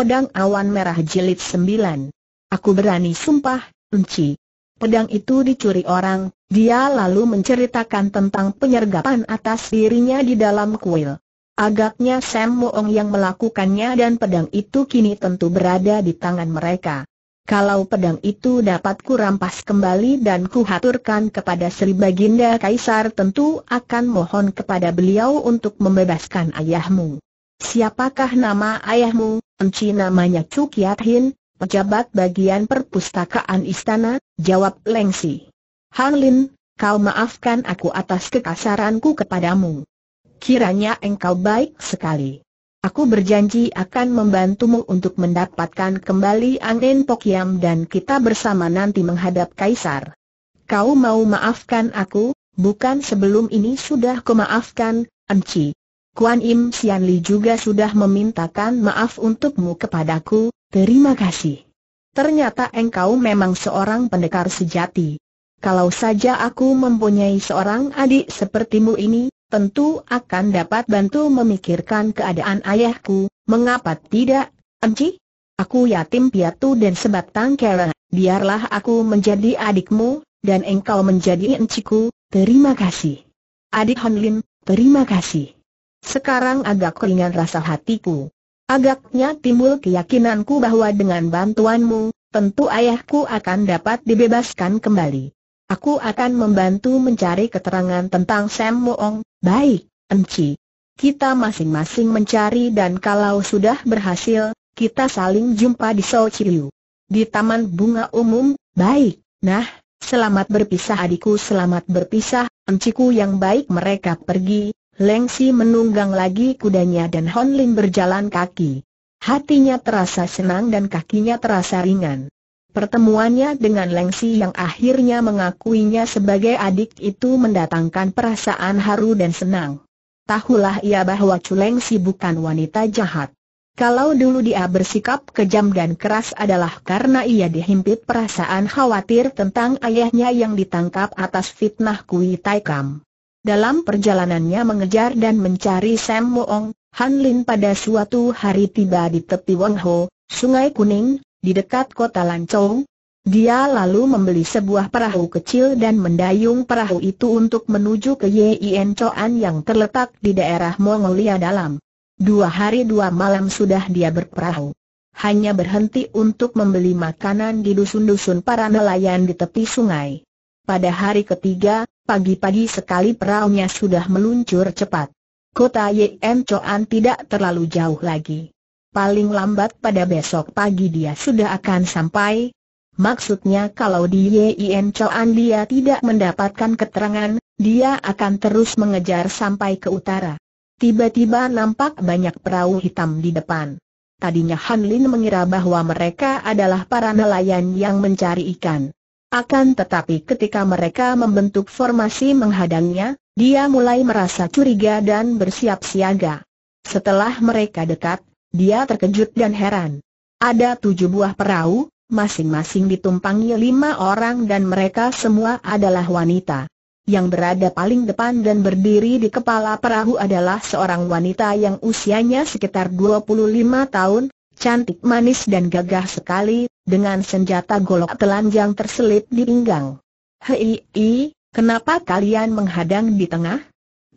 Pedang Awan Merah Jilid 9. Aku berani sumpah, Enci. Pedang itu dicuri orang, dia lalu menceritakan tentang penyergapan atas dirinya di dalam kuil. Agaknya Sam Moong yang melakukannya dan pedang itu kini tentu berada di tangan mereka. Kalau pedang itu dapat kurampas kembali dan kuhaturkan kepada Sri Baginda Kaisar tentu akan mohon kepada beliau untuk membebaskan ayahmu. Siapakah nama ayahmu? Enci namanya Cuk Hin, pejabat bagian perpustakaan istana, jawab Lengsi. Han Lin, kau maafkan aku atas kekasaranku kepadamu. Kiranya engkau baik sekali. Aku berjanji akan membantumu untuk mendapatkan kembali angin Yam dan kita bersama nanti menghadap Kaisar. Kau mau maafkan aku, bukan sebelum ini sudah maafkan, Enci, Kuan Im Sian Li juga sudah memintakan maaf untukmu kepadaku, terima kasih. Ternyata engkau memang seorang pendekar sejati. Kalau saja aku mempunyai seorang adik sepertimu ini, tentu akan dapat bantu memikirkan keadaan ayahku, mengapa tidak, Enci? Aku yatim piatu dan sebatang kera, biarlah aku menjadi adikmu, dan engkau menjadi enciku, terima kasih. Adik Honlin, terima kasih. Sekarang agak keringan rasa hatiku. Agaknya timbul keyakinanku bahwa dengan bantuanmu, tentu ayahku akan dapat dibebaskan kembali. Aku akan membantu mencari keterangan tentang Sam Moong, baik, Enci. Kita masing-masing mencari dan kalau sudah berhasil, kita saling jumpa di Chiu. Di Taman Bunga Umum, baik, nah, selamat berpisah adikku selamat berpisah, enciku yang baik mereka pergi, Lengsi menunggang lagi kudanya dan Hon Lin berjalan kaki. Hatinya terasa senang dan kakinya terasa ringan. Pertemuannya dengan Lengsi yang akhirnya mengakuinya sebagai adik itu mendatangkan perasaan haru dan senang. Tahulah ia bahwa Chu Si bukan wanita jahat. Kalau dulu dia bersikap kejam dan keras adalah karena ia dihimpit perasaan khawatir tentang ayahnya yang ditangkap atas fitnah Kui Tai dalam perjalanannya mengejar dan mencari Sam Moong, Han Lin pada suatu hari tiba di tepi Wong Ho, Sungai Kuning, di dekat kota Lancong. Dia lalu membeli sebuah perahu kecil dan mendayung perahu itu untuk menuju ke Yien Choan yang terletak di daerah Mongolia dalam. Dua hari dua malam sudah dia berperahu. Hanya berhenti untuk membeli makanan di dusun-dusun para nelayan di tepi sungai. Pada hari ketiga, pagi-pagi sekali peraunya sudah meluncur cepat. Kota YM Choan tidak terlalu jauh lagi. Paling lambat pada besok pagi dia sudah akan sampai. Maksudnya kalau di Yem Choan dia tidak mendapatkan keterangan, dia akan terus mengejar sampai ke utara. Tiba-tiba nampak banyak perahu hitam di depan. Tadinya Han Lin mengira bahwa mereka adalah para nelayan yang mencari ikan. Akan tetapi ketika mereka membentuk formasi menghadangnya, dia mulai merasa curiga dan bersiap siaga. Setelah mereka dekat, dia terkejut dan heran. Ada tujuh buah perahu, masing-masing ditumpangi lima orang dan mereka semua adalah wanita. Yang berada paling depan dan berdiri di kepala perahu adalah seorang wanita yang usianya sekitar 25 tahun, cantik manis dan gagah sekali, dengan senjata golok telanjang terselip di pinggang. Hei, kenapa kalian menghadang di tengah?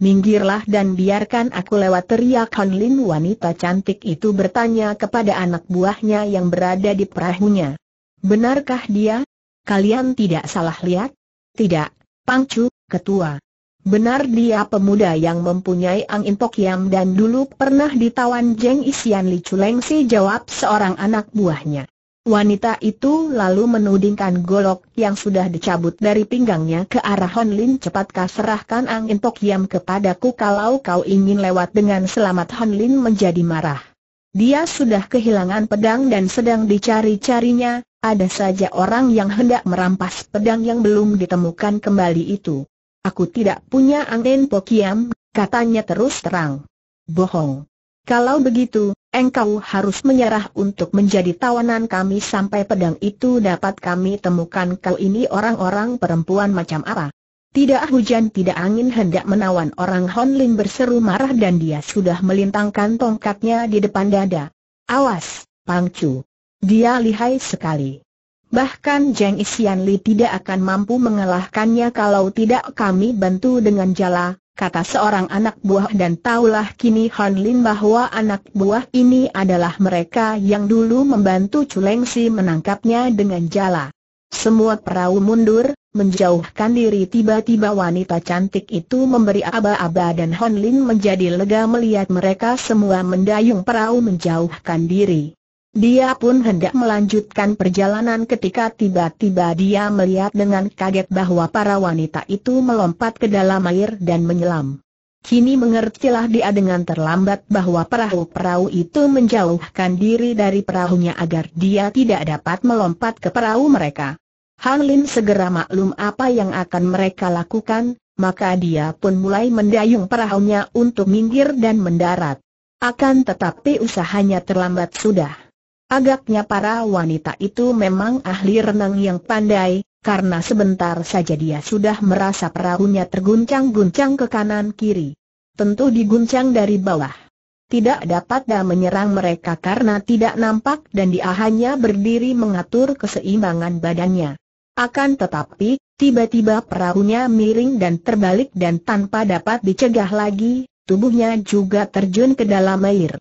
Minggirlah dan biarkan aku lewat teriak Han Lin wanita cantik itu bertanya kepada anak buahnya yang berada di perahunya. Benarkah dia? Kalian tidak salah lihat? Tidak, Pangcu, ketua. Benar dia pemuda yang mempunyai angin pokiam dan dulu pernah ditawan Jeng Isian Li Chuleng jawab seorang anak buahnya. Wanita itu lalu menudingkan golok yang sudah dicabut dari pinggangnya ke arah Hon Lin cepat kau serahkan angin pokiam kepadaku kalau kau ingin lewat dengan selamat Hon Lin menjadi marah. Dia sudah kehilangan pedang dan sedang dicari-carinya, ada saja orang yang hendak merampas pedang yang belum ditemukan kembali itu. Aku tidak punya angin pokiam, katanya terus terang. Bohong. Kalau begitu, engkau harus menyerah untuk menjadi tawanan kami sampai pedang itu dapat kami temukan kau ini orang-orang perempuan macam apa. Tidak hujan tidak angin hendak menawan orang Honlin berseru marah dan dia sudah melintangkan tongkatnya di depan dada. Awas, Pangcu. Dia lihai sekali. Bahkan Jeng Isian Li tidak akan mampu mengalahkannya kalau tidak kami bantu dengan jala, kata seorang anak buah dan taulah kini Han Lin bahwa anak buah ini adalah mereka yang dulu membantu Chuleng Si menangkapnya dengan jala. Semua perahu mundur, menjauhkan diri tiba-tiba wanita cantik itu memberi aba-aba dan Han Lin menjadi lega melihat mereka semua mendayung perahu menjauhkan diri. Dia pun hendak melanjutkan perjalanan ketika tiba-tiba dia melihat dengan kaget bahwa para wanita itu melompat ke dalam air dan menyelam. Kini mengertilah dia dengan terlambat bahwa perahu-perahu itu menjauhkan diri dari perahunya agar dia tidak dapat melompat ke perahu mereka. Han Lin segera maklum apa yang akan mereka lakukan, maka dia pun mulai mendayung perahunya untuk minggir dan mendarat. Akan tetapi usahanya terlambat sudah. Agaknya para wanita itu memang ahli renang yang pandai, karena sebentar saja dia sudah merasa perahunya terguncang-guncang ke kanan-kiri. Tentu diguncang dari bawah. Tidak dapat dah menyerang mereka karena tidak nampak dan dia hanya berdiri mengatur keseimbangan badannya. Akan tetapi, tiba-tiba perahunya miring dan terbalik dan tanpa dapat dicegah lagi, tubuhnya juga terjun ke dalam air.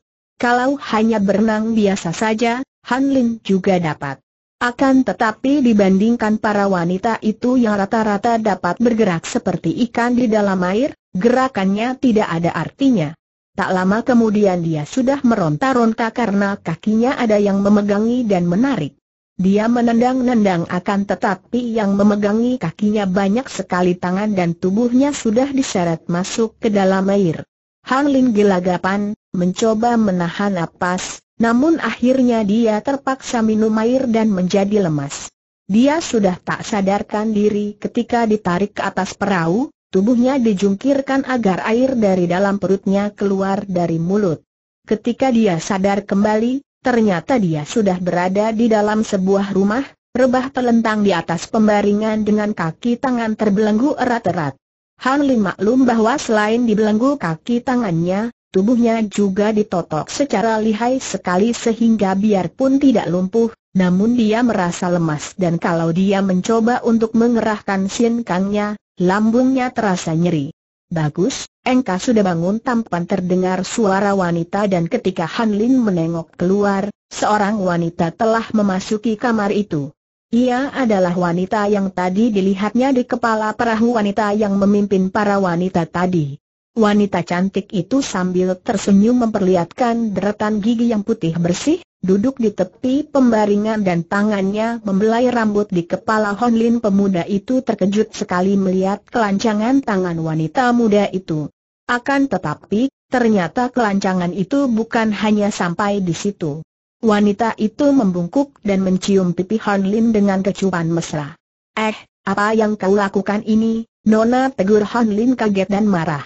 Kalau hanya berenang biasa saja, Han Lin juga dapat. Akan tetapi dibandingkan para wanita itu yang rata-rata dapat bergerak seperti ikan di dalam air, gerakannya tidak ada artinya. Tak lama kemudian dia sudah meronta-ronta karena kakinya ada yang memegangi dan menarik. Dia menendang-nendang akan tetapi yang memegangi kakinya banyak sekali tangan dan tubuhnya sudah diseret masuk ke dalam air. Han Lin gelagapan, mencoba menahan napas, namun akhirnya dia terpaksa minum air dan menjadi lemas. Dia sudah tak sadarkan diri ketika ditarik ke atas perahu, tubuhnya dijungkirkan agar air dari dalam perutnya keluar dari mulut. Ketika dia sadar kembali, ternyata dia sudah berada di dalam sebuah rumah, rebah telentang di atas pembaringan dengan kaki tangan terbelenggu erat-erat. Han Lim maklum bahwa selain dibelenggu kaki tangannya, tubuhnya juga ditotok secara lihai sekali sehingga biarpun tidak lumpuh, namun dia merasa lemas dan kalau dia mencoba untuk mengerahkan sin kangnya, lambungnya terasa nyeri. Bagus, Engka sudah bangun tampan terdengar suara wanita dan ketika Han Lin menengok keluar, seorang wanita telah memasuki kamar itu. Ia adalah wanita yang tadi dilihatnya di kepala perahu wanita yang memimpin para wanita tadi. Wanita cantik itu sambil tersenyum memperlihatkan deretan gigi yang putih bersih, duduk di tepi pembaringan dan tangannya membelai rambut di kepala Honlin pemuda itu terkejut sekali melihat kelancangan tangan wanita muda itu. Akan tetapi, ternyata kelancangan itu bukan hanya sampai di situ. Wanita itu membungkuk dan mencium pipi Han Lin dengan kecupan mesra. Eh, apa yang kau lakukan ini? Nona tegur Han Lin kaget dan marah.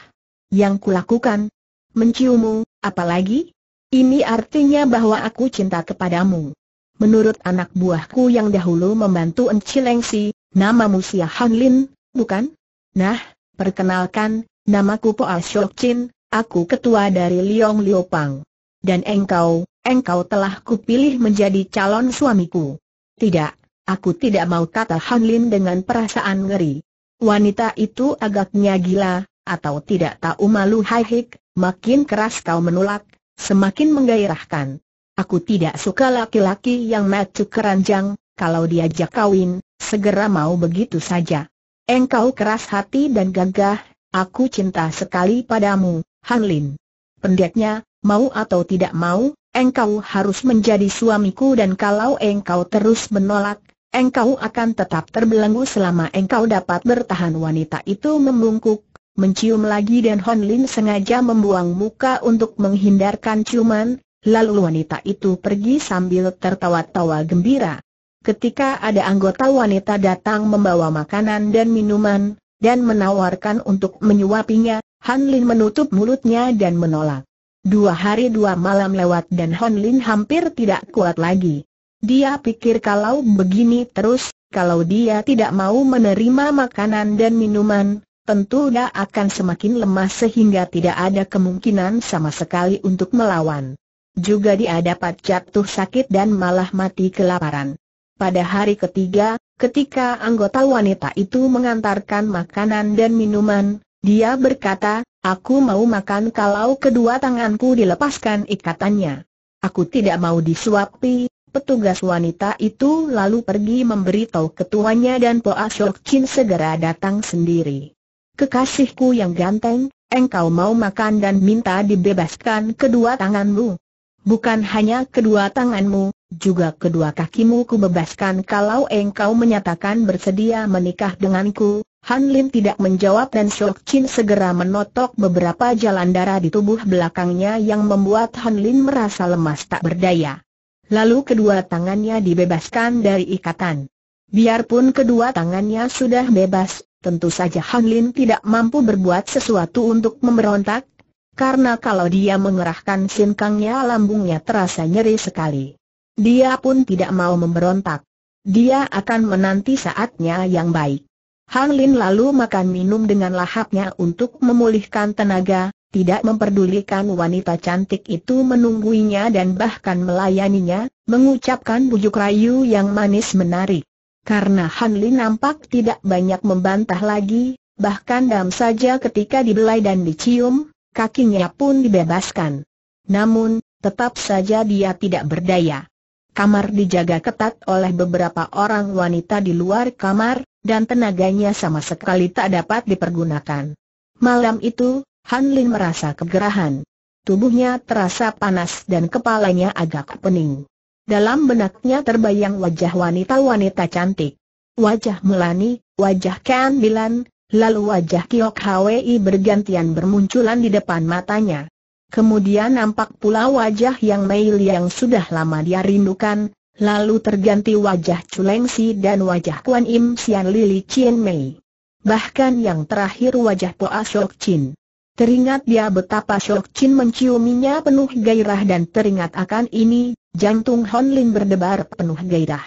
Yang kulakukan? Menciummu, apalagi? Ini artinya bahwa aku cinta kepadamu. Menurut anak buahku yang dahulu membantu Enci namamu Sia Han Lin, bukan? Nah, perkenalkan, namaku Poa Shok Chin, aku ketua dari Liong Liopang. Dan engkau, engkau telah kupilih menjadi calon suamiku. Tidak, aku tidak mau kata Han Lin dengan perasaan ngeri. Wanita itu agaknya gila, atau tidak tahu malu Hai Hik, makin keras kau menolak, semakin menggairahkan. Aku tidak suka laki-laki yang macu keranjang, kalau diajak kawin, segera mau begitu saja. Engkau keras hati dan gagah, aku cinta sekali padamu, Han Lin. Pendeknya, mau atau tidak mau, engkau harus menjadi suamiku dan kalau engkau terus menolak, engkau akan tetap terbelenggu selama engkau dapat bertahan wanita itu membungkuk, mencium lagi dan Hon Lin sengaja membuang muka untuk menghindarkan ciuman, lalu wanita itu pergi sambil tertawa-tawa gembira. Ketika ada anggota wanita datang membawa makanan dan minuman, dan menawarkan untuk menyuapinya, Han Lin menutup mulutnya dan menolak. Dua hari dua malam lewat dan Hon Lin hampir tidak kuat lagi. Dia pikir kalau begini terus, kalau dia tidak mau menerima makanan dan minuman, tentu dia akan semakin lemah sehingga tidak ada kemungkinan sama sekali untuk melawan. Juga dia dapat jatuh sakit dan malah mati kelaparan. Pada hari ketiga, ketika anggota wanita itu mengantarkan makanan dan minuman, dia berkata, aku mau makan kalau kedua tanganku dilepaskan ikatannya. Aku tidak mau disuapi, petugas wanita itu lalu pergi memberitahu ketuanya dan Poa Shok Chin segera datang sendiri. Kekasihku yang ganteng, engkau mau makan dan minta dibebaskan kedua tanganmu. Bukan hanya kedua tanganmu, juga kedua kakimu ku kalau engkau menyatakan bersedia menikah denganku, Han Lin tidak menjawab dan Shok Chin segera menotok beberapa jalan darah di tubuh belakangnya yang membuat Han Lin merasa lemas tak berdaya. Lalu kedua tangannya dibebaskan dari ikatan. Biarpun kedua tangannya sudah bebas, tentu saja Han Lin tidak mampu berbuat sesuatu untuk memberontak, karena kalau dia mengerahkan sinkangnya lambungnya terasa nyeri sekali. Dia pun tidak mau memberontak. Dia akan menanti saatnya yang baik. Han Lin lalu makan minum dengan lahapnya untuk memulihkan tenaga, tidak memperdulikan wanita cantik itu menungguinya dan bahkan melayaninya, mengucapkan bujuk rayu yang manis menarik. Karena Han Lin nampak tidak banyak membantah lagi, bahkan dam saja ketika dibelai dan dicium, kakinya pun dibebaskan. Namun, tetap saja dia tidak berdaya. Kamar dijaga ketat oleh beberapa orang wanita di luar kamar, dan tenaganya sama sekali tak dapat dipergunakan. Malam itu, Han Lin merasa kegerahan. Tubuhnya terasa panas dan kepalanya agak pening. Dalam benaknya terbayang wajah wanita-wanita cantik. Wajah Melani, wajah Kan Bilan, lalu wajah Kiok Hwi bergantian bermunculan di depan matanya. Kemudian nampak pula wajah yang Mei Liang sudah lama dia rindukan, lalu terganti wajah Chulengsi dan wajah Kuan Im Sian Lili Chien Mei. Bahkan yang terakhir wajah Poa Shok Chin. Teringat dia betapa Shok Chin menciuminya penuh gairah dan teringat akan ini, jantung Hon Lin berdebar penuh gairah.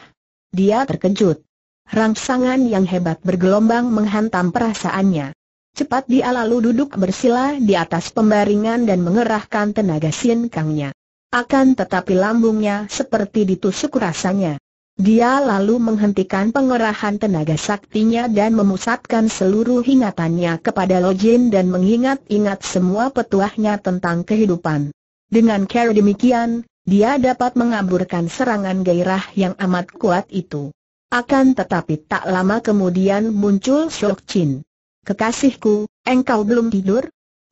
Dia terkejut. Rangsangan yang hebat bergelombang menghantam perasaannya. Cepat dia lalu duduk bersila di atas pembaringan dan mengerahkan tenaga sin kangnya. Akan tetapi lambungnya seperti ditusuk rasanya. Dia lalu menghentikan pengerahan tenaga saktinya dan memusatkan seluruh ingatannya kepada Lojin dan mengingat-ingat semua petuahnya tentang kehidupan. Dengan cara demikian, dia dapat mengaburkan serangan gairah yang amat kuat itu. Akan tetapi tak lama kemudian muncul Shok Chin. Kekasihku, engkau belum tidur?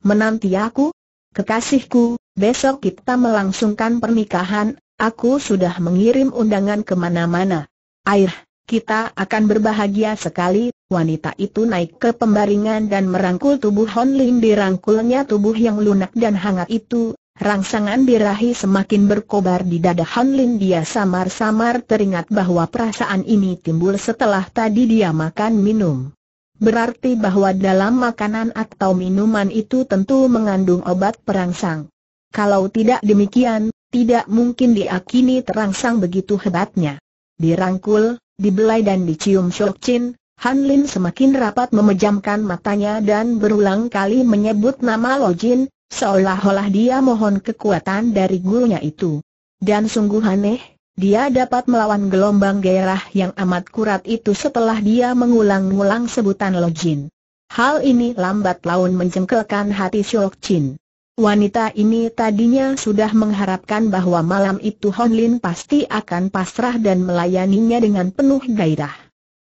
Menanti aku? Kekasihku, besok kita melangsungkan pernikahan, aku sudah mengirim undangan kemana-mana. Air, kita akan berbahagia sekali, wanita itu naik ke pembaringan dan merangkul tubuh Hon Lin dirangkulnya tubuh yang lunak dan hangat itu, Rangsangan birahi semakin berkobar di dada Han Lin dia samar-samar teringat bahwa perasaan ini timbul setelah tadi dia makan minum. Berarti bahwa dalam makanan atau minuman itu tentu mengandung obat perangsang. Kalau tidak demikian, tidak mungkin diakini terangsang begitu hebatnya. Dirangkul, dibelai dan dicium Shok Chin, Han Lin semakin rapat memejamkan matanya dan berulang kali menyebut nama Lo Jin, seolah-olah dia mohon kekuatan dari gurunya itu. Dan sungguh aneh, dia dapat melawan gelombang gairah yang amat kurat itu setelah dia mengulang-ulang sebutan Lo Jin. Hal ini lambat laun menjengkelkan hati Shok Chin. Wanita ini tadinya sudah mengharapkan bahwa malam itu Hon Lin pasti akan pasrah dan melayaninya dengan penuh gairah.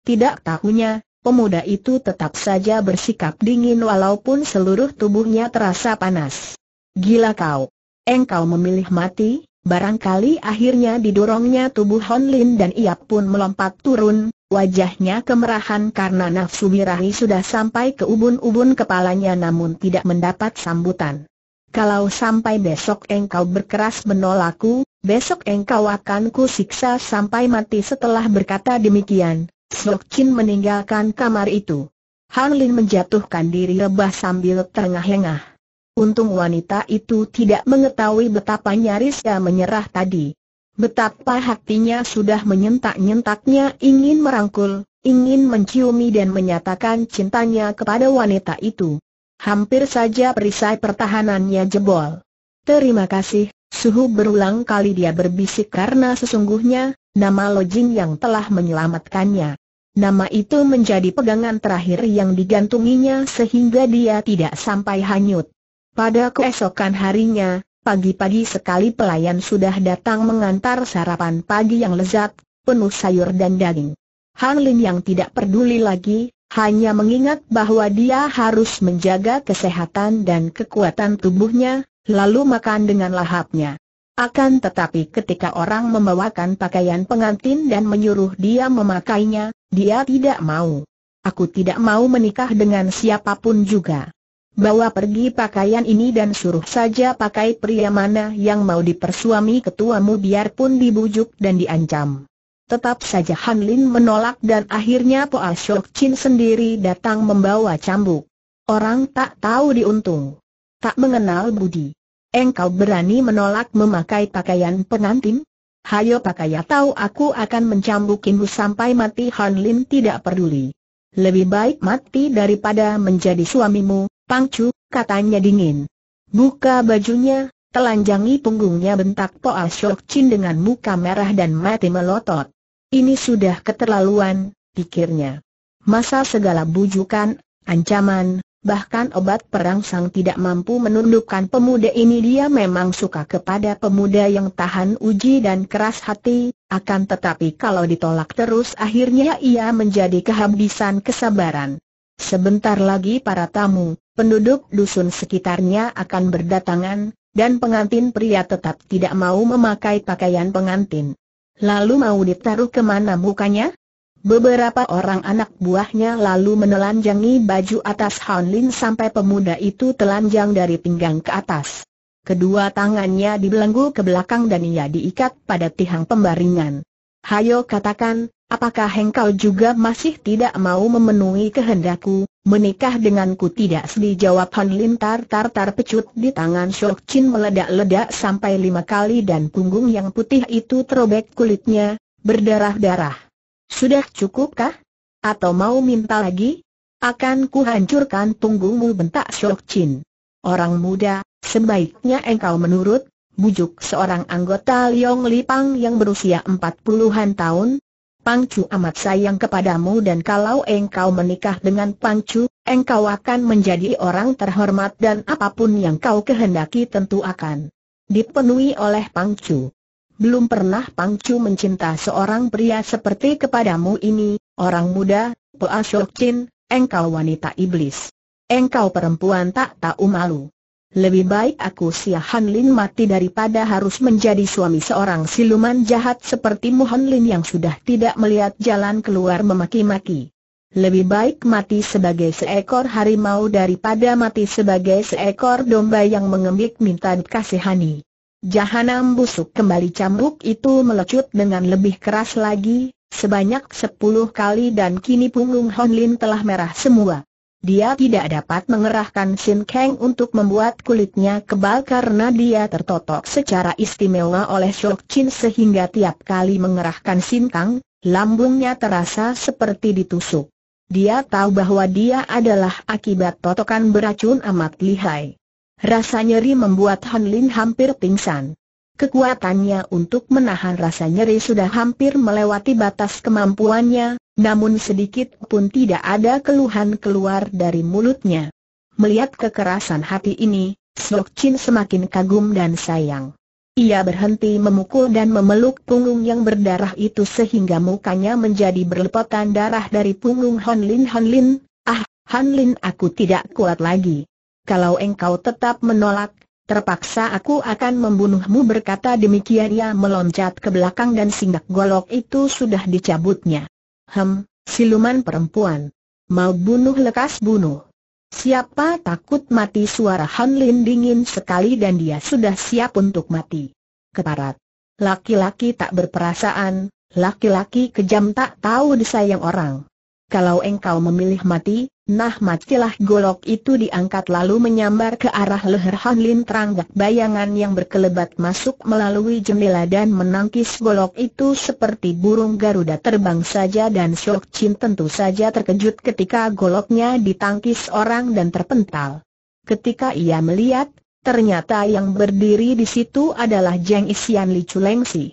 Tidak tahunya, pemuda itu tetap saja bersikap dingin walaupun seluruh tubuhnya terasa panas. Gila kau! Engkau memilih mati, barangkali akhirnya didorongnya tubuh Hon Lin dan ia pun melompat turun, Wajahnya kemerahan karena nafsu birahi sudah sampai ke ubun-ubun kepalanya namun tidak mendapat sambutan. Kalau sampai besok engkau berkeras menolakku, besok engkau akan siksa sampai mati setelah berkata demikian. Sok Chin meninggalkan kamar itu. Han Lin menjatuhkan diri lebah sambil terengah-engah. Untung wanita itu tidak mengetahui betapa nyaris nyarisnya menyerah tadi. Betapa hatinya sudah menyentak-nyentaknya ingin merangkul, ingin menciumi dan menyatakan cintanya kepada wanita itu. Hampir saja perisai pertahanannya jebol. Terima kasih, Suhu berulang kali dia berbisik karena sesungguhnya, nama Lojing yang telah menyelamatkannya. Nama itu menjadi pegangan terakhir yang digantunginya sehingga dia tidak sampai hanyut. Pada keesokan harinya, pagi-pagi sekali pelayan sudah datang mengantar sarapan pagi yang lezat, penuh sayur dan daging. Han Lin yang tidak peduli lagi, hanya mengingat bahwa dia harus menjaga kesehatan dan kekuatan tubuhnya, lalu makan dengan lahapnya. Akan tetapi ketika orang membawakan pakaian pengantin dan menyuruh dia memakainya, dia tidak mau. Aku tidak mau menikah dengan siapapun juga. Bawa pergi pakaian ini dan suruh saja pakai pria mana yang mau dipersuami ketuamu biarpun dibujuk dan diancam. Tetap saja Han Lin menolak dan akhirnya Poa Shok Chin sendiri datang membawa cambuk. Orang tak tahu diuntung. Tak mengenal budi. Engkau berani menolak memakai pakaian pengantin? Hayo pakaya tahu aku akan mencambukimu sampai mati Han Lin tidak peduli. Lebih baik mati daripada menjadi suamimu, Pang Chu, katanya dingin. Buka bajunya, telanjangi punggungnya bentak Poa Shok Chin dengan muka merah dan mati melotot. Ini sudah keterlaluan, pikirnya. Masa segala bujukan, ancaman, bahkan obat perang sang tidak mampu menundukkan pemuda ini dia memang suka kepada pemuda yang tahan uji dan keras hati, akan tetapi kalau ditolak terus akhirnya ia menjadi kehabisan kesabaran. Sebentar lagi para tamu, penduduk dusun sekitarnya akan berdatangan, dan pengantin pria tetap tidak mau memakai pakaian pengantin. Lalu mau ditaruh kemana mukanya? Beberapa orang anak buahnya lalu menelanjangi baju atas Han Lin sampai pemuda itu telanjang dari pinggang ke atas. Kedua tangannya dibelenggu ke belakang dan ia diikat pada tihang pembaringan. Hayo katakan, apakah engkau juga masih tidak mau memenuhi kehendakku? Menikah denganku tidak sedih jawab Han Lin tartar-tar pecut di tangan Shok Chin meledak-ledak sampai lima kali dan punggung yang putih itu terobek kulitnya, berdarah-darah. Sudah cukupkah? Atau mau minta lagi? Akan kuhancurkan punggungmu bentak Shok Chin. Orang muda, sebaiknya engkau menurut, bujuk seorang anggota Liong Lipang yang berusia empat puluhan tahun, Pangcu amat sayang kepadamu dan kalau engkau menikah dengan Pangcu, engkau akan menjadi orang terhormat dan apapun yang kau kehendaki tentu akan dipenuhi oleh Pangcu. Belum pernah Pangcu mencinta seorang pria seperti kepadamu ini, orang muda, Pua Shok engkau wanita iblis. Engkau perempuan tak tahu malu lebih baik aku Sia Han Lin mati daripada harus menjadi suami seorang siluman jahat seperti Mu Han Lin yang sudah tidak melihat jalan keluar memaki-maki. Lebih baik mati sebagai seekor harimau daripada mati sebagai seekor domba yang mengembik minta kasihani. Jahanam busuk kembali cambuk itu melecut dengan lebih keras lagi, sebanyak sepuluh kali dan kini punggung Hon Lin telah merah semua. Dia tidak dapat mengerahkan Sin Kang untuk membuat kulitnya kebal karena dia tertotok secara istimewa oleh Shok Chin sehingga tiap kali mengerahkan Sin Kang, lambungnya terasa seperti ditusuk. Dia tahu bahwa dia adalah akibat totokan beracun amat lihai. Rasa nyeri membuat Han Lin hampir pingsan. Kekuatannya untuk menahan rasa nyeri sudah hampir melewati batas kemampuannya, namun sedikit pun tidak ada keluhan keluar dari mulutnya. Melihat kekerasan hati ini, Sok Chin semakin kagum dan sayang. Ia berhenti memukul dan memeluk punggung yang berdarah itu sehingga mukanya menjadi berlepotan darah dari punggung Han Lin Han Lin, ah, Han Lin aku tidak kuat lagi. Kalau engkau tetap menolak, terpaksa aku akan membunuhmu berkata demikian ia meloncat ke belakang dan singgah golok itu sudah dicabutnya. Hem, siluman perempuan. Mau bunuh lekas bunuh. Siapa takut mati suara Han Lin dingin sekali dan dia sudah siap untuk mati. Keparat. Laki-laki tak berperasaan, laki-laki kejam tak tahu disayang orang. Kalau engkau memilih mati, Nah matilah golok itu diangkat lalu menyambar ke arah leher Han Lin teranggak bayangan yang berkelebat masuk melalui jendela dan menangkis golok itu seperti burung Garuda terbang saja dan Shok Chin tentu saja terkejut ketika goloknya ditangkis orang dan terpental. Ketika ia melihat, ternyata yang berdiri di situ adalah Jeng Isian Li Chu Lengsi.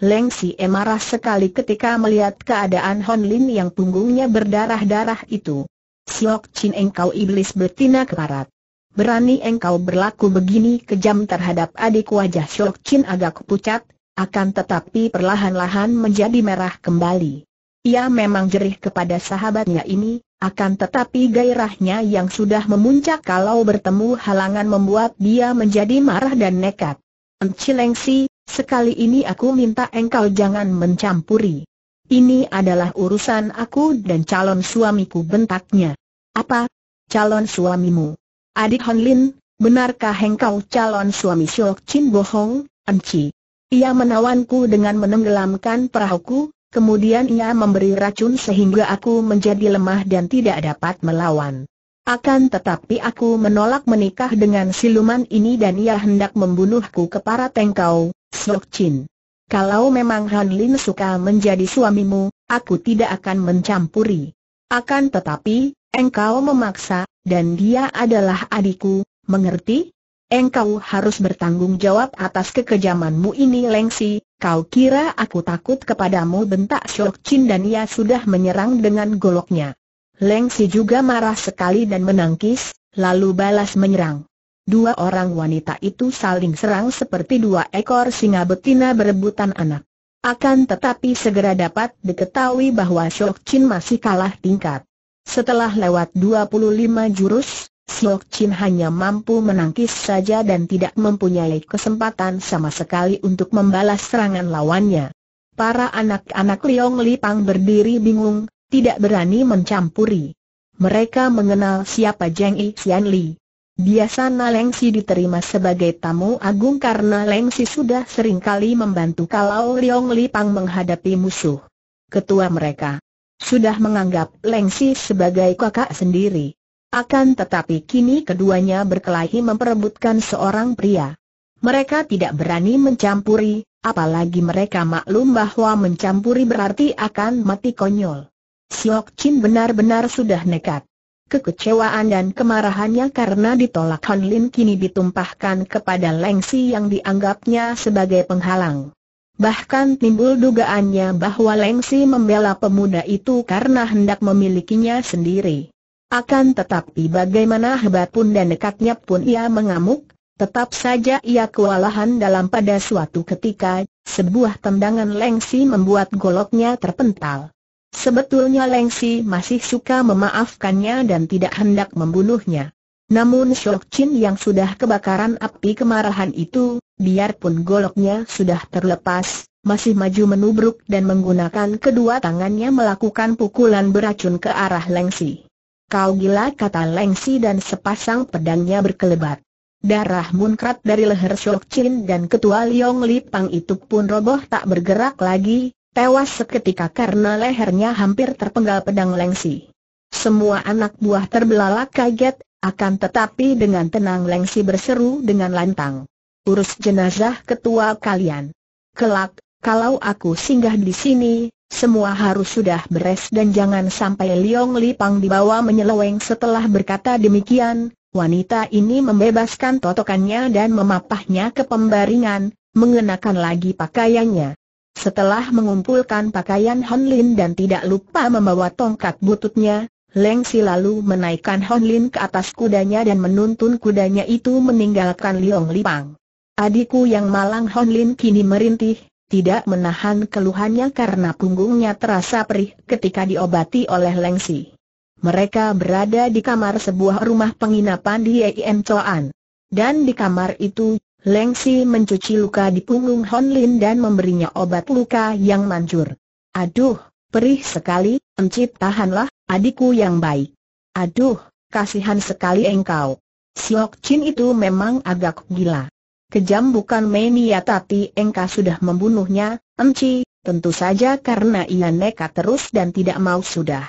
Leng Si sekali ketika melihat keadaan Hon Lin yang punggungnya berdarah-darah itu. Siok Chin engkau iblis betina keparat. Berani engkau berlaku begini kejam terhadap adik wajah Siok Chin agak pucat, akan tetapi perlahan-lahan menjadi merah kembali. Ia memang jerih kepada sahabatnya ini, akan tetapi gairahnya yang sudah memuncak kalau bertemu halangan membuat dia menjadi marah dan nekat. Encilengsi, sekali ini aku minta engkau jangan mencampuri. Ini adalah urusan aku dan calon suamiku bentaknya. Apa? Calon suamimu? Adik Hon Lin, benarkah engkau calon suami Siok Chin bohong, Enci? Ia menawanku dengan menenggelamkan perahuku, kemudian ia memberi racun sehingga aku menjadi lemah dan tidak dapat melawan. Akan tetapi aku menolak menikah dengan siluman ini dan ia hendak membunuhku ke para tengkau, Siok Chin. Kalau memang Han Lin suka menjadi suamimu, aku tidak akan mencampuri. Akan tetapi, engkau memaksa, dan dia adalah adikku, mengerti? Engkau harus bertanggung jawab atas kekejamanmu ini Lengsi, kau kira aku takut kepadamu bentak Syok Chin dan ia sudah menyerang dengan goloknya. Lengsi juga marah sekali dan menangkis, lalu balas menyerang. Dua orang wanita itu saling serang seperti dua ekor singa betina berebutan anak. Akan tetapi segera dapat diketahui bahwa Shok Chin masih kalah tingkat. Setelah lewat 25 jurus, Shok Chin hanya mampu menangkis saja dan tidak mempunyai kesempatan sama sekali untuk membalas serangan lawannya. Para anak-anak Liong Lipang berdiri bingung, tidak berani mencampuri. Mereka mengenal siapa Jeng Xian Li. Biasa Lengsi diterima sebagai tamu agung karena Lengsi sudah sering kali membantu kalau Liong Pang menghadapi musuh. Ketua mereka sudah menganggap Lengsi sebagai kakak sendiri. Akan tetapi kini keduanya berkelahi memperebutkan seorang pria. Mereka tidak berani mencampuri, apalagi mereka maklum bahwa mencampuri berarti akan mati konyol. Siok Chin benar-benar sudah nekat. Kekecewaan dan kemarahannya karena ditolak Han Lin kini ditumpahkan kepada Leng Si yang dianggapnya sebagai penghalang. Bahkan timbul dugaannya bahwa Leng Si membela pemuda itu karena hendak memilikinya sendiri. Akan tetapi bagaimana hebat pun dan dekatnya pun ia mengamuk, tetap saja ia kewalahan dalam pada suatu ketika, sebuah tendangan Leng Si membuat goloknya terpental. Sebetulnya Lengsi masih suka memaafkannya dan tidak hendak membunuhnya. Namun Shok Chin yang sudah kebakaran api kemarahan itu, biarpun goloknya sudah terlepas, masih maju menubruk dan menggunakan kedua tangannya melakukan pukulan beracun ke arah Lengsi. Kau gila kata Lengsi dan sepasang pedangnya berkelebat. Darah munkrat dari leher Shok Chin dan ketua Liong Li Pang itu pun roboh tak bergerak lagi, Tewas seketika karena lehernya hampir terpenggal pedang Lengsi. Semua anak buah terbelalak kaget, akan tetapi dengan tenang Lengsi berseru dengan lantang. Urus jenazah ketua kalian. Kelak, kalau aku singgah di sini, semua harus sudah beres dan jangan sampai Liong Lipang dibawa menyeleweng setelah berkata demikian. Wanita ini membebaskan totokannya dan memapahnya ke pembaringan, mengenakan lagi pakaiannya. Setelah mengumpulkan pakaian Hon Lin dan tidak lupa membawa tongkat bututnya, Leng Si lalu menaikkan Hon Lin ke atas kudanya dan menuntun kudanya itu meninggalkan Liong Lipang. Adikku yang malang Hon Lin kini merintih, tidak menahan keluhannya karena punggungnya terasa perih ketika diobati oleh Leng Si. Mereka berada di kamar sebuah rumah penginapan di Yen Choan. Dan di kamar itu, Lengsi mencuci luka di punggung Honlin dan memberinya obat luka yang manjur. Aduh, perih sekali, encik tahanlah, adikku yang baik. Aduh, kasihan sekali engkau. Siok Chin itu memang agak gila. Kejam bukan ya tapi engkau sudah membunuhnya, enci, tentu saja karena ia nekat terus dan tidak mau sudah.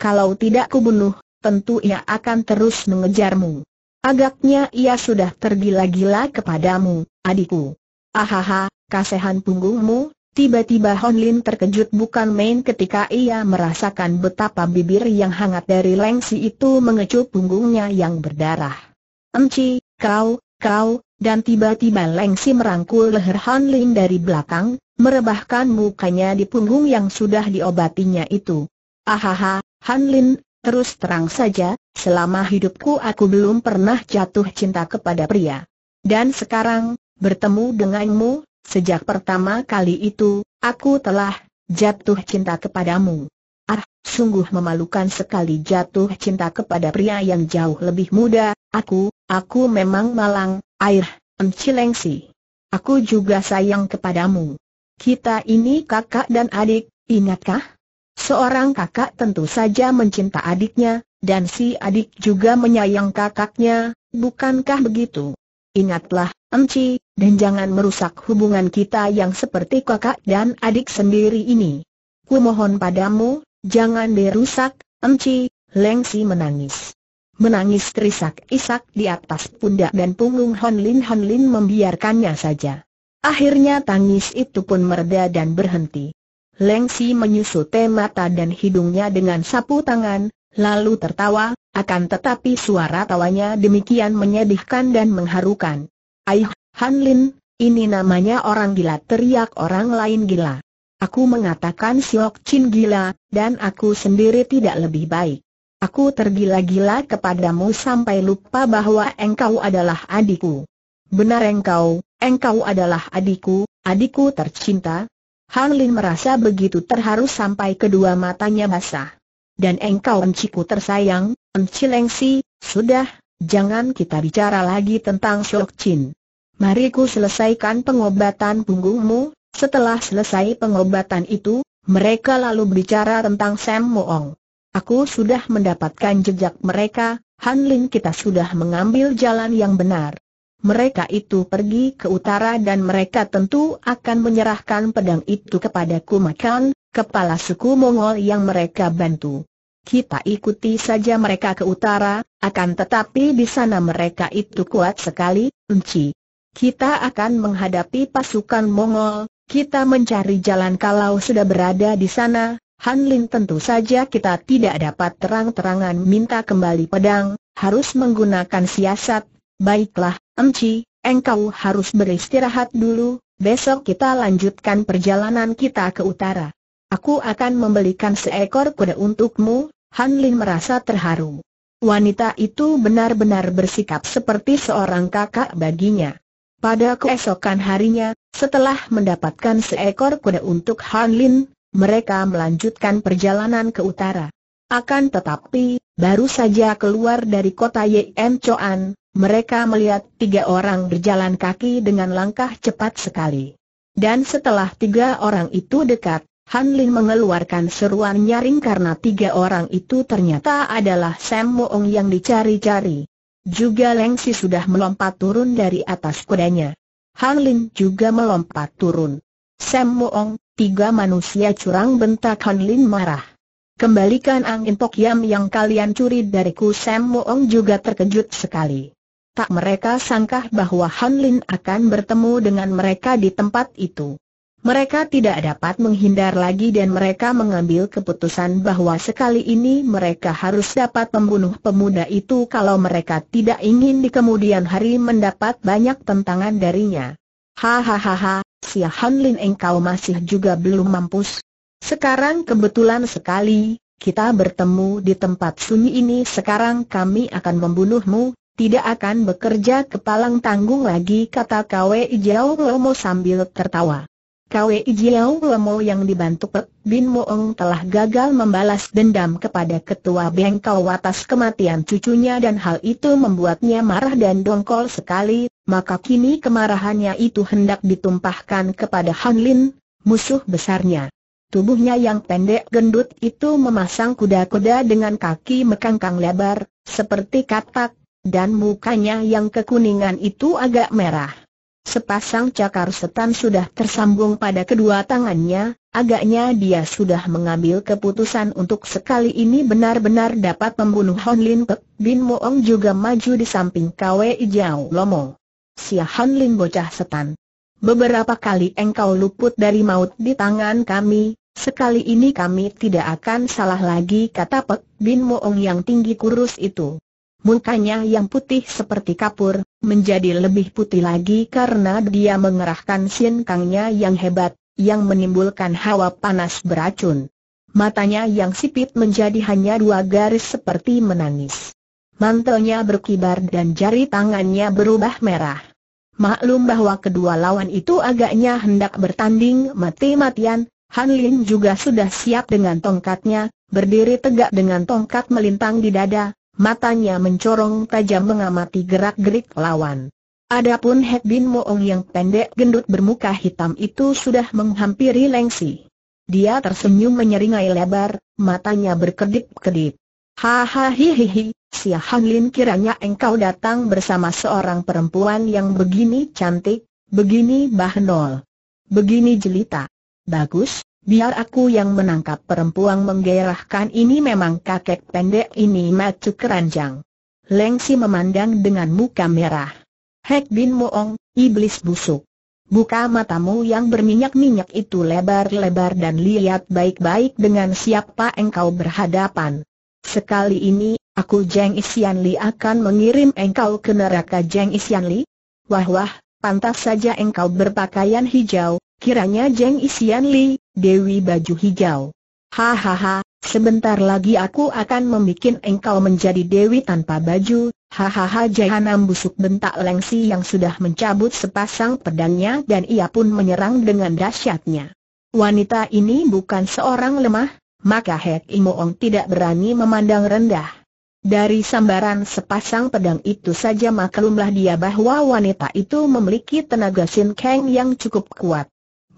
Kalau tidak kubunuh, tentu ia akan terus mengejarmu. Agaknya ia sudah tergila-gila kepadamu, adikku. Ahaha, kasihan punggungmu, tiba-tiba Lin terkejut bukan main ketika ia merasakan betapa bibir yang hangat dari Lengsi itu mengecup punggungnya yang berdarah. Emci, kau, kau, dan tiba-tiba Lengsi merangkul leher Lin dari belakang, merebahkan mukanya di punggung yang sudah diobatinya itu. Ahaha, Lin. Terus terang saja, selama hidupku aku belum pernah jatuh cinta kepada pria. Dan sekarang, bertemu denganmu, sejak pertama kali itu, aku telah jatuh cinta kepadamu. Ah, sungguh memalukan sekali jatuh cinta kepada pria yang jauh lebih muda, aku, aku memang malang, air, emcilengsi. Aku juga sayang kepadamu. Kita ini kakak dan adik, ingatkah? Seorang kakak tentu saja mencinta adiknya, dan si adik juga menyayang kakaknya, bukankah begitu? Ingatlah, enci, dan jangan merusak hubungan kita yang seperti kakak dan adik sendiri ini. Kumohon padamu, jangan dirusak, enci. Lengsi menangis. Menangis terisak-isak di atas pundak dan punggung Honlin Honlin membiarkannya saja. Akhirnya tangis itu pun mereda dan berhenti. Lengsi menyusut mata dan hidungnya dengan sapu tangan, lalu tertawa, akan tetapi suara tawanya demikian menyedihkan dan mengharukan. Aih, Han Lin, ini namanya orang gila teriak orang lain gila. Aku mengatakan Siok Chin gila, dan aku sendiri tidak lebih baik. Aku tergila-gila kepadamu sampai lupa bahwa engkau adalah adikku. Benar engkau, engkau adalah adikku, adikku tercinta, Han Lin merasa begitu terharu sampai kedua matanya basah. Dan engkau enciku tersayang, enci lengsi, sudah, jangan kita bicara lagi tentang Shok Chin. Mari ku selesaikan pengobatan punggungmu, setelah selesai pengobatan itu, mereka lalu berbicara tentang Sam Moong. Aku sudah mendapatkan jejak mereka, Han Lin kita sudah mengambil jalan yang benar mereka itu pergi ke utara dan mereka tentu akan menyerahkan pedang itu kepada Kumakan, kepala suku Mongol yang mereka bantu. Kita ikuti saja mereka ke utara, akan tetapi di sana mereka itu kuat sekali, Enci. Kita akan menghadapi pasukan Mongol, kita mencari jalan kalau sudah berada di sana, Han Lin tentu saja kita tidak dapat terang-terangan minta kembali pedang, harus menggunakan siasat, Baiklah, Emci, engkau harus beristirahat dulu, besok kita lanjutkan perjalanan kita ke utara. Aku akan membelikan seekor kuda untukmu, Han Lin merasa terharu. Wanita itu benar-benar bersikap seperti seorang kakak baginya. Pada keesokan harinya, setelah mendapatkan seekor kuda untuk Han Lin, mereka melanjutkan perjalanan ke utara. Akan tetapi, baru saja keluar dari kota Yen Choan, mereka melihat tiga orang berjalan kaki dengan langkah cepat sekali. Dan setelah tiga orang itu dekat, Han Lin mengeluarkan seruan nyaring karena tiga orang itu ternyata adalah Sam Moong yang dicari-cari. Juga Leng Si sudah melompat turun dari atas kudanya. Han Lin juga melompat turun. Sam Moong, tiga manusia curang bentak Han Lin marah. Kembalikan angin tokyam yang kalian curi dariku Sam Moong juga terkejut sekali tak mereka sangka bahwa Han Lin akan bertemu dengan mereka di tempat itu. Mereka tidak dapat menghindar lagi dan mereka mengambil keputusan bahwa sekali ini mereka harus dapat membunuh pemuda itu kalau mereka tidak ingin di kemudian hari mendapat banyak tentangan darinya. Hahaha, si Han Lin engkau masih juga belum mampus. Sekarang kebetulan sekali, kita bertemu di tempat sunyi ini sekarang kami akan membunuhmu, tidak akan bekerja kepalang tanggung lagi kata Kwei Jiao Lomo sambil tertawa. Kwei Jiao Lomo yang dibantu Pek Bin Moong telah gagal membalas dendam kepada ketua Bengkau atas kematian cucunya dan hal itu membuatnya marah dan dongkol sekali, maka kini kemarahannya itu hendak ditumpahkan kepada Han Lin, musuh besarnya. Tubuhnya yang pendek gendut itu memasang kuda-kuda dengan kaki mekangkang lebar, seperti katak, dan mukanya yang kekuningan itu agak merah. Sepasang cakar setan sudah tersambung pada kedua tangannya, agaknya dia sudah mengambil keputusan untuk sekali ini benar-benar dapat membunuh Hon Lin Pek. Bin Moong juga maju di samping Kwe Ijau Lomo. Si Hon Lin bocah setan. Beberapa kali engkau luput dari maut di tangan kami, sekali ini kami tidak akan salah lagi kata Pek Bin Moong yang tinggi kurus itu. Mukanya yang putih seperti kapur, menjadi lebih putih lagi karena dia mengerahkan sinkangnya yang hebat, yang menimbulkan hawa panas beracun. Matanya yang sipit menjadi hanya dua garis seperti menangis. Mantelnya berkibar dan jari tangannya berubah merah. Maklum bahwa kedua lawan itu agaknya hendak bertanding mati-matian, Han Lin juga sudah siap dengan tongkatnya, berdiri tegak dengan tongkat melintang di dada, matanya mencorong tajam mengamati gerak-gerik lawan. Adapun Hek Bin Moong yang pendek gendut bermuka hitam itu sudah menghampiri Lengsi. Dia tersenyum menyeringai lebar, matanya berkedip-kedip. Hahaha, si Han Lin kiranya engkau datang bersama seorang perempuan yang begini cantik, begini bahnol, begini jelita. Bagus, Biar aku yang menangkap perempuan menggairahkan ini memang kakek pendek ini macu keranjang. Lengsi memandang dengan muka merah. Hek Bin Moong, iblis busuk. Buka matamu yang berminyak-minyak itu lebar-lebar dan lihat baik-baik dengan siapa engkau berhadapan. Sekali ini, aku Jeng Isian Li akan mengirim engkau ke neraka Jeng Isian Li. Wah-wah, pantas saja engkau berpakaian hijau, Kiranya Jeng Isian Li, Dewi Baju Hijau. Hahaha, sebentar lagi aku akan membuat engkau menjadi Dewi tanpa baju, hahaha jahanam busuk bentak Lengsi yang sudah mencabut sepasang pedangnya dan ia pun menyerang dengan dahsyatnya. Wanita ini bukan seorang lemah, maka Hek Imoong tidak berani memandang rendah. Dari sambaran sepasang pedang itu saja maklumlah dia bahwa wanita itu memiliki tenaga Sin keng yang cukup kuat.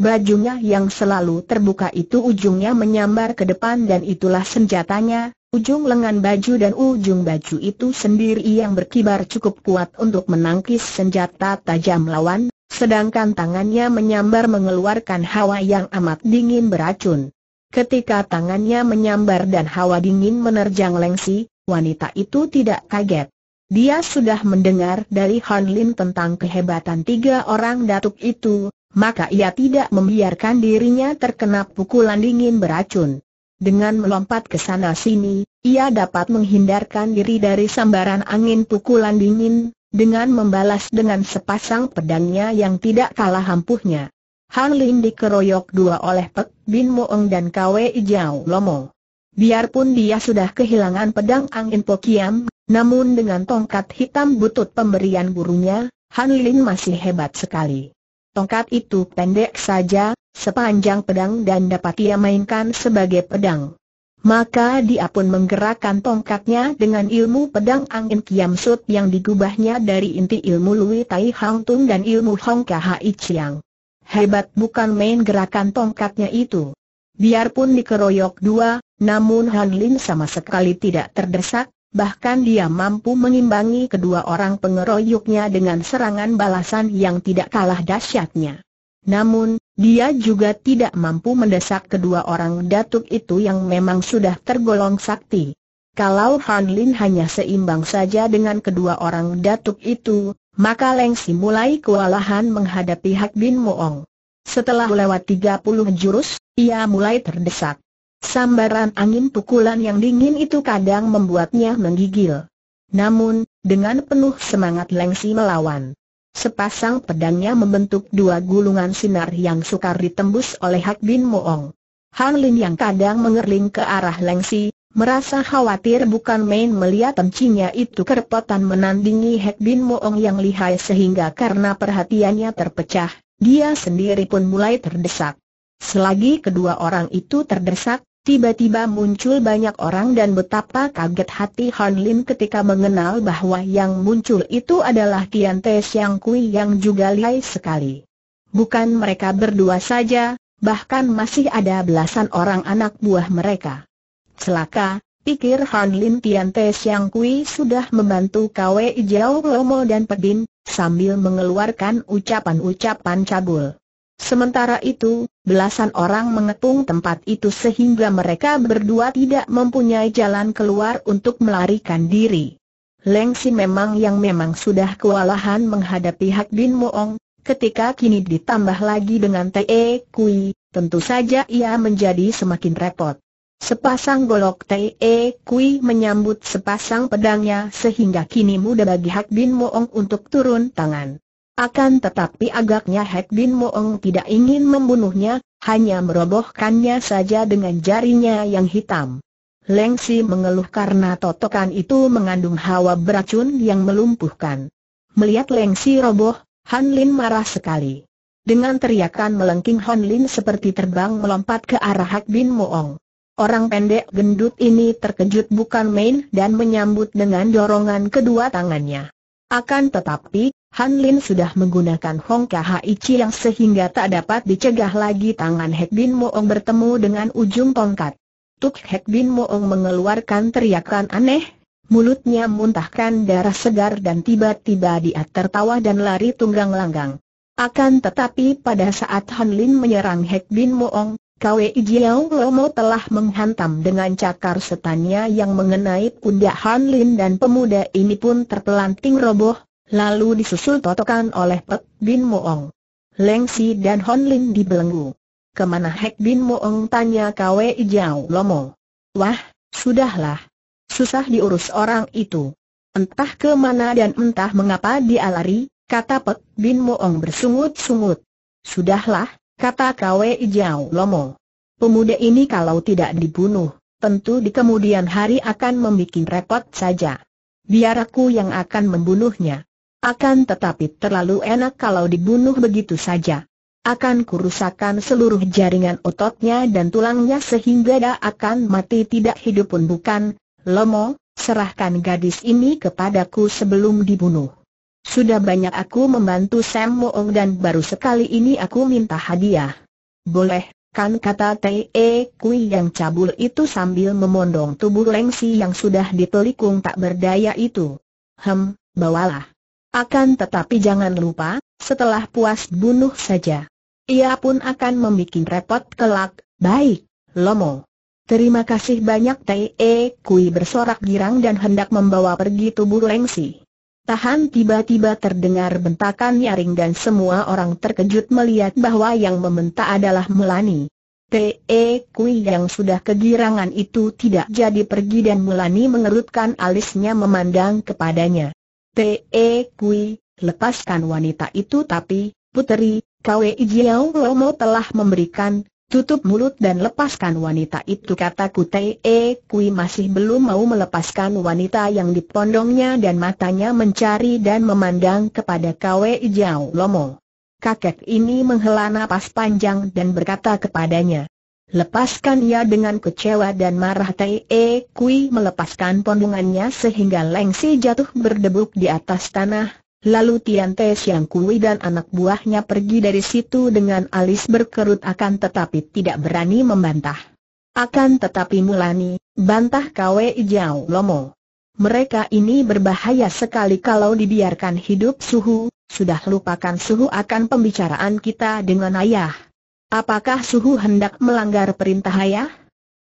Bajunya yang selalu terbuka itu ujungnya menyambar ke depan dan itulah senjatanya, ujung lengan baju dan ujung baju itu sendiri yang berkibar cukup kuat untuk menangkis senjata tajam lawan, sedangkan tangannya menyambar mengeluarkan hawa yang amat dingin beracun. Ketika tangannya menyambar dan hawa dingin menerjang lengsi, wanita itu tidak kaget. Dia sudah mendengar dari Han Lin tentang kehebatan tiga orang datuk itu, maka ia tidak membiarkan dirinya terkena pukulan dingin beracun. Dengan melompat ke sana sini, ia dapat menghindarkan diri dari sambaran angin pukulan dingin, dengan membalas dengan sepasang pedangnya yang tidak kalah ampuhnya. Han Lin dikeroyok dua oleh Pek Bin Moeng dan Kwe Ijau Lomo. Biarpun dia sudah kehilangan pedang angin Pokiam, namun dengan tongkat hitam butut pemberian gurunya, Han Lin masih hebat sekali. Tongkat itu pendek saja, sepanjang pedang dan dapat ia mainkan sebagai pedang. Maka dia pun menggerakkan tongkatnya dengan ilmu pedang angin Kiam Sut yang digubahnya dari inti ilmu Lui Tai Hang Tung dan ilmu Hong I Chiang. Hebat bukan main gerakan tongkatnya itu. Biarpun dikeroyok dua, namun Han Lin sama sekali tidak terdesak, bahkan dia mampu mengimbangi kedua orang pengeroyoknya dengan serangan balasan yang tidak kalah dahsyatnya. Namun, dia juga tidak mampu mendesak kedua orang datuk itu yang memang sudah tergolong sakti. Kalau Han Lin hanya seimbang saja dengan kedua orang datuk itu, maka Leng Si mulai kewalahan menghadapi Hak Bin Moong. Setelah lewat 30 jurus, ia mulai terdesak. Sambaran angin pukulan yang dingin itu kadang membuatnya menggigil. Namun, dengan penuh semangat Lengsi melawan. Sepasang pedangnya membentuk dua gulungan sinar yang sukar ditembus oleh Hak Bin Moong. Han Lin yang kadang mengerling ke arah Lengsi, merasa khawatir bukan main melihat pencinya itu kerepotan menandingi Hak Bin Moong yang lihai sehingga karena perhatiannya terpecah, dia sendiri pun mulai terdesak. Selagi kedua orang itu terdesak, Tiba-tiba muncul banyak orang dan betapa kaget hati Han Lin ketika mengenal bahwa yang muncul itu adalah Tian Te Siang Kui yang juga lihai sekali. Bukan mereka berdua saja, bahkan masih ada belasan orang anak buah mereka. Celaka, pikir Han Lin Tian Te Siang Kui sudah membantu Kwe Jiao Romo dan Pedin, sambil mengeluarkan ucapan-ucapan cabul. Sementara itu, belasan orang mengepung tempat itu sehingga mereka berdua tidak mempunyai jalan keluar untuk melarikan diri. Leng Lengsi memang yang memang sudah kewalahan menghadapi Hak Bin Moong, ketika kini ditambah lagi dengan Te Kui, tentu saja ia menjadi semakin repot. Sepasang golok Te Kui menyambut sepasang pedangnya sehingga kini mudah bagi Hak Bin Moong untuk turun tangan. Akan tetapi agaknya Hek Bin Moong tidak ingin membunuhnya, hanya merobohkannya saja dengan jarinya yang hitam. Lengsi mengeluh karena totokan itu mengandung hawa beracun yang melumpuhkan. Melihat Lengsi roboh, Han Lin marah sekali. Dengan teriakan melengking Han Lin seperti terbang melompat ke arah Hak Bin Moong. Orang pendek gendut ini terkejut bukan main dan menyambut dengan dorongan kedua tangannya. Akan tetapi, Han Lin sudah menggunakan Hong Khai yang sehingga tak dapat dicegah lagi tangan Hek Bin Moong bertemu dengan ujung tongkat. Tuk Hek Bin Moong mengeluarkan teriakan aneh, mulutnya muntahkan darah segar dan tiba-tiba dia tertawa dan lari tunggang langgang. Akan tetapi pada saat Han Lin menyerang Hek Bin Moong, Kwei Jiao Lomo telah menghantam dengan cakar setannya yang mengenai pundak Han Lin dan pemuda ini pun terpelanting roboh, lalu disusul totokan oleh Pek Bin Moong. Leng Si dan Hanlin Lin dibelenggu. Kemana Hek Bin Moong tanya Kwei Jiao Lomo. Wah, sudahlah. Susah diurus orang itu. Entah kemana dan entah mengapa dia lari, kata Pek Bin Moong bersungut-sungut. Sudahlah, kata Kwe Jiao Lomo. Pemuda ini kalau tidak dibunuh, tentu di kemudian hari akan membuat repot saja. Biar aku yang akan membunuhnya. Akan tetapi terlalu enak kalau dibunuh begitu saja. Akan kurusakan seluruh jaringan ototnya dan tulangnya sehingga dia akan mati tidak hidup pun bukan. Lomo, serahkan gadis ini kepadaku sebelum dibunuh. Sudah banyak aku membantu Sam Moong dan baru sekali ini aku minta hadiah. Boleh, kan kata T.E. Kui yang cabul itu sambil memondong tubuh Lengsi yang sudah ditelikung tak berdaya itu. Hem, bawalah. Akan tetapi jangan lupa, setelah puas bunuh saja. Ia pun akan membuat repot kelak, baik, Lomo. Terima kasih banyak T.E. Kui bersorak girang dan hendak membawa pergi tubuh Lengsi. Tahan tiba-tiba terdengar bentakan nyaring dan semua orang terkejut melihat bahwa yang membentak adalah Melani. T.E. E Kui yang sudah kegirangan itu tidak jadi pergi dan Melani mengerutkan alisnya memandang kepadanya. T.E. E Kui, lepaskan wanita itu tapi, puteri, Kwe Jiao Lomo telah memberikan Tutup mulut dan lepaskan wanita itu kata Kutai E. Eh, kui masih belum mau melepaskan wanita yang dipondongnya dan matanya mencari dan memandang kepada Kwe Jau Lomo. Kakek ini menghela napas panjang dan berkata kepadanya. Lepaskan ia dengan kecewa dan marah E. Kui melepaskan pondongannya sehingga Lengsi jatuh berdebuk di atas tanah Lalu Tian Te Siang Kui dan anak buahnya pergi dari situ dengan alis berkerut akan tetapi tidak berani membantah. Akan tetapi Mulani, bantah Kwe Jiao Lomo. Mereka ini berbahaya sekali kalau dibiarkan hidup suhu, sudah lupakan suhu akan pembicaraan kita dengan ayah. Apakah suhu hendak melanggar perintah ayah?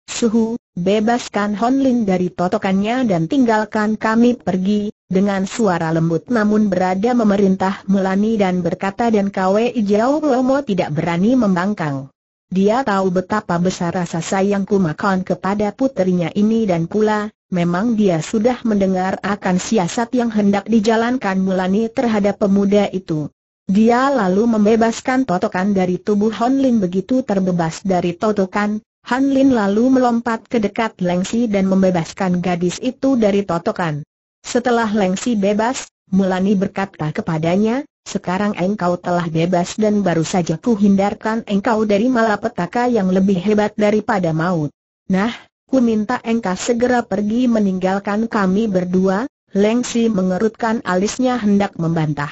Suhu, bebaskan Honlin dari totokannya dan tinggalkan kami pergi, dengan suara lembut namun berada memerintah Melani dan berkata dan Kwe Ijau Lomo tidak berani membangkang. Dia tahu betapa besar rasa sayangku makan kepada putrinya ini dan pula, memang dia sudah mendengar akan siasat yang hendak dijalankan Melani terhadap pemuda itu. Dia lalu membebaskan totokan dari tubuh Honlin Lin begitu terbebas dari totokan, Han Lin lalu melompat ke dekat Lengsi dan membebaskan gadis itu dari totokan. Setelah Lengsi bebas, Mulani berkata kepadanya, sekarang engkau telah bebas dan baru saja kuhindarkan engkau dari malapetaka yang lebih hebat daripada maut. Nah, ku minta engkau segera pergi meninggalkan kami berdua, Lengsi mengerutkan alisnya hendak membantah.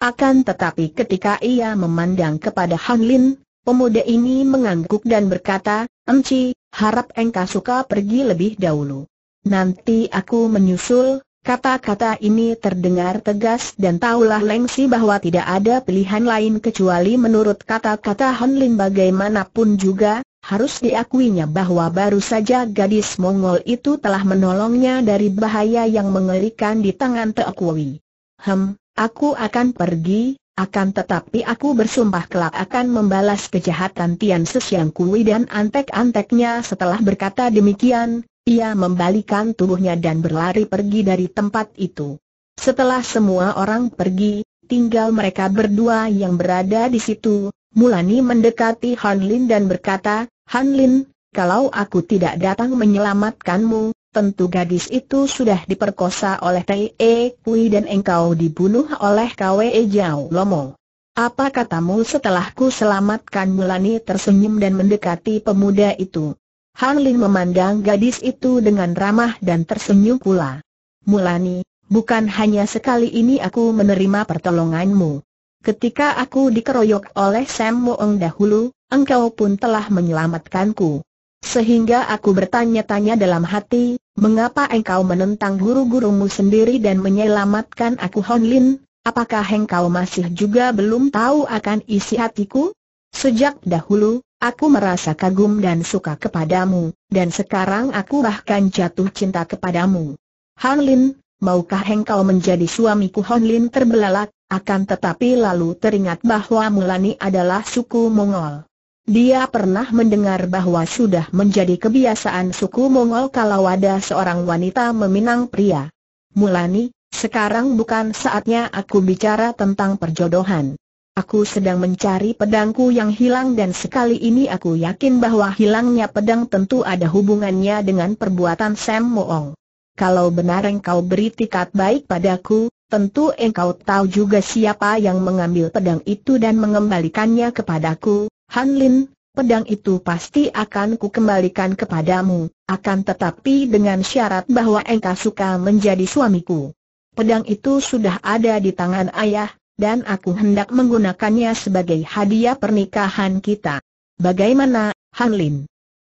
Akan tetapi ketika ia memandang kepada Han Lin, pemuda ini mengangguk dan berkata, Emci, harap engkau suka pergi lebih dahulu. Nanti aku menyusul, Kata-kata ini terdengar tegas dan taulah Lengsi bahwa tidak ada pilihan lain kecuali menurut kata-kata Hanlin Lim bagaimanapun juga, harus diakuinya bahwa baru saja gadis Mongol itu telah menolongnya dari bahaya yang mengerikan di tangan Teokwui. Hem, aku akan pergi, akan tetapi aku bersumpah kelak akan membalas kejahatan Tian Sesiang Kui dan antek-anteknya setelah berkata demikian, ia membalikan tubuhnya dan berlari pergi dari tempat itu. Setelah semua orang pergi, tinggal mereka berdua yang berada di situ, Mulani mendekati Han Lin dan berkata, Han Lin, kalau aku tidak datang menyelamatkanmu, tentu gadis itu sudah diperkosa oleh Tai E, Kui dan engkau dibunuh oleh Kwe Jiao Lomo. Apa katamu setelah ku selamatkan Mulani tersenyum dan mendekati pemuda itu? Han Lin memandang gadis itu dengan ramah dan tersenyum pula. Mulani, bukan hanya sekali ini aku menerima pertolonganmu. Ketika aku dikeroyok oleh Sam Moeng dahulu, engkau pun telah menyelamatkanku. Sehingga aku bertanya-tanya dalam hati, mengapa engkau menentang guru-gurumu sendiri dan menyelamatkan aku Han Lin, apakah engkau masih juga belum tahu akan isi hatiku? Sejak dahulu, Aku merasa kagum dan suka kepadamu, dan sekarang aku bahkan jatuh cinta kepadamu. Han Lin, maukah engkau menjadi suamiku? Han Lin terbelalak, akan tetapi lalu teringat bahwa Mulani adalah suku Mongol. Dia pernah mendengar bahwa sudah menjadi kebiasaan suku Mongol kalau ada seorang wanita meminang pria. Mulani, sekarang bukan saatnya aku bicara tentang perjodohan. Aku sedang mencari pedangku yang hilang dan sekali ini aku yakin bahwa hilangnya pedang tentu ada hubungannya dengan perbuatan Sam Moong. Kalau benar engkau beri tikat baik padaku, tentu engkau tahu juga siapa yang mengambil pedang itu dan mengembalikannya kepadaku, Han Lin, pedang itu pasti akan ku kembalikan kepadamu, akan tetapi dengan syarat bahwa engkau suka menjadi suamiku. Pedang itu sudah ada di tangan ayah, dan aku hendak menggunakannya sebagai hadiah pernikahan kita. Bagaimana, Han Lin?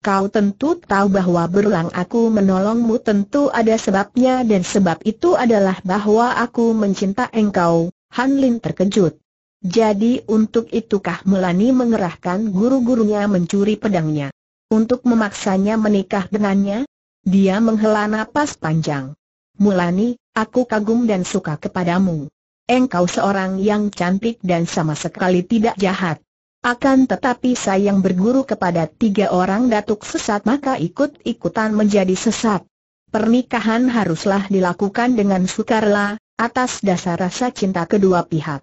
Kau tentu tahu bahwa berulang aku menolongmu tentu ada sebabnya dan sebab itu adalah bahwa aku mencinta engkau. Han Lin terkejut. Jadi untuk itukah Melani mengerahkan guru-gurunya mencuri pedangnya? Untuk memaksanya menikah dengannya? Dia menghela napas panjang. Mulani, aku kagum dan suka kepadamu. Engkau seorang yang cantik dan sama sekali tidak jahat. Akan tetapi sayang berguru kepada tiga orang datuk sesat maka ikut-ikutan menjadi sesat. Pernikahan haruslah dilakukan dengan sukarela, atas dasar rasa cinta kedua pihak.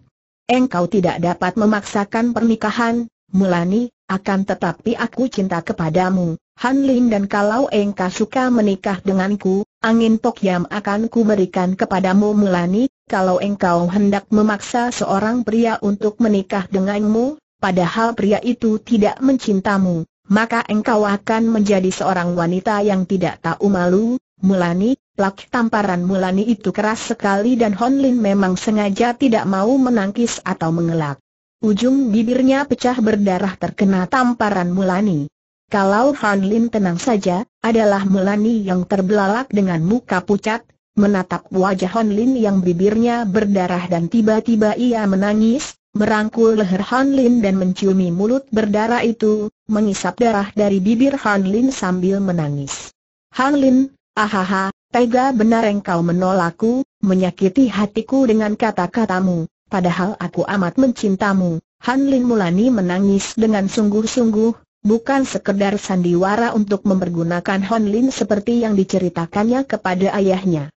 Engkau tidak dapat memaksakan pernikahan, Mulani, akan tetapi aku cinta kepadamu, Han Lin dan kalau engkau suka menikah denganku, angin Tokyam akan kuberikan kepadamu Mulani, kalau engkau hendak memaksa seorang pria untuk menikah denganmu, padahal pria itu tidak mencintamu, maka engkau akan menjadi seorang wanita yang tidak tahu malu, Mulani, plak tamparan Mulani itu keras sekali dan Hon Lin memang sengaja tidak mau menangkis atau mengelak. Ujung bibirnya pecah berdarah terkena tamparan Mulani. Kalau Lin tenang saja, adalah Mulani yang terbelalak dengan muka pucat, menatap wajah Han Lin yang bibirnya berdarah dan tiba-tiba ia menangis, merangkul leher Han Lin dan menciumi mulut berdarah itu, mengisap darah dari bibir Han Lin sambil menangis. Han Lin, ahaha, tega benar engkau menolakku, menyakiti hatiku dengan kata-katamu, padahal aku amat mencintamu. Han Lin Mulani menangis dengan sungguh-sungguh, bukan sekedar sandiwara untuk mempergunakan Han Lin seperti yang diceritakannya kepada ayahnya.